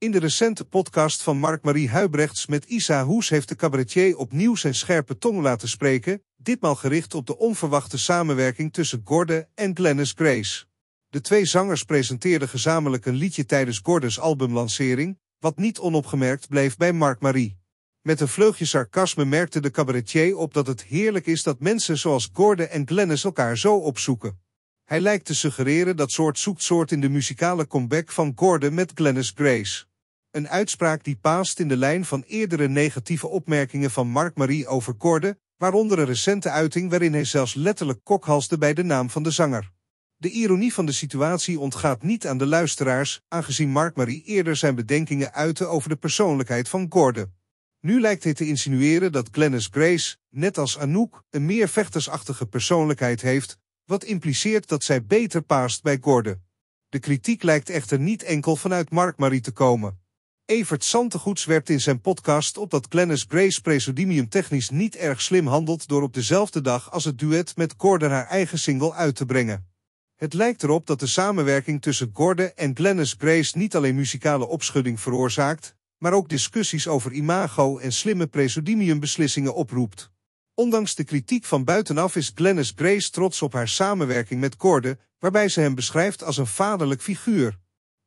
In de recente podcast van Mark-Marie Huibrechts met Isa Hoes heeft de cabaretier opnieuw zijn scherpe tong laten spreken, ditmaal gericht op de onverwachte samenwerking tussen Gordon en Glennis Grace. De twee zangers presenteerden gezamenlijk een liedje tijdens Gordons albumlancering, wat niet onopgemerkt bleef bij Mark-Marie. Met een vleugje sarcasme merkte de cabaretier op dat het heerlijk is dat mensen zoals Gordon en Glennis elkaar zo opzoeken. Hij lijkt te suggereren dat soort zoekt soort in de muzikale comeback van Gordon met Glennis Grace. Een uitspraak die paast in de lijn van eerdere negatieve opmerkingen van Mark marie over Gordon, waaronder een recente uiting waarin hij zelfs letterlijk kokhalste bij de naam van de zanger. De ironie van de situatie ontgaat niet aan de luisteraars, aangezien Mark marie eerder zijn bedenkingen uitte over de persoonlijkheid van Gordon. Nu lijkt hij te insinueren dat Glennis Grace, net als Anouk, een meer vechtersachtige persoonlijkheid heeft, wat impliceert dat zij beter paast bij Gordon. De kritiek lijkt echter niet enkel vanuit Mark-Marie te komen. Evert Santegoed werpt in zijn podcast op dat Glennis Grace presodimium technisch niet erg slim handelt door op dezelfde dag als het duet met Gordon haar eigen single uit te brengen. Het lijkt erop dat de samenwerking tussen Gordon en Glennis Grace niet alleen muzikale opschudding veroorzaakt, maar ook discussies over imago en slimme beslissingen oproept. Ondanks de kritiek van buitenaf is Glennis Grace trots op haar samenwerking met Gordon, waarbij ze hem beschrijft als een vaderlijk figuur.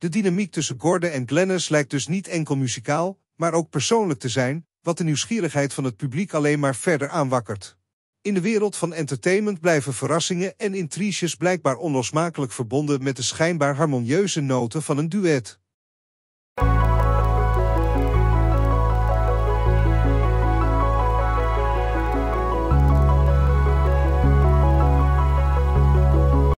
De dynamiek tussen Gordon en Glennis lijkt dus niet enkel muzikaal, maar ook persoonlijk te zijn, wat de nieuwsgierigheid van het publiek alleen maar verder aanwakkert. In de wereld van entertainment blijven verrassingen en intriges blijkbaar onlosmakelijk verbonden met de schijnbaar harmonieuze noten van een duet.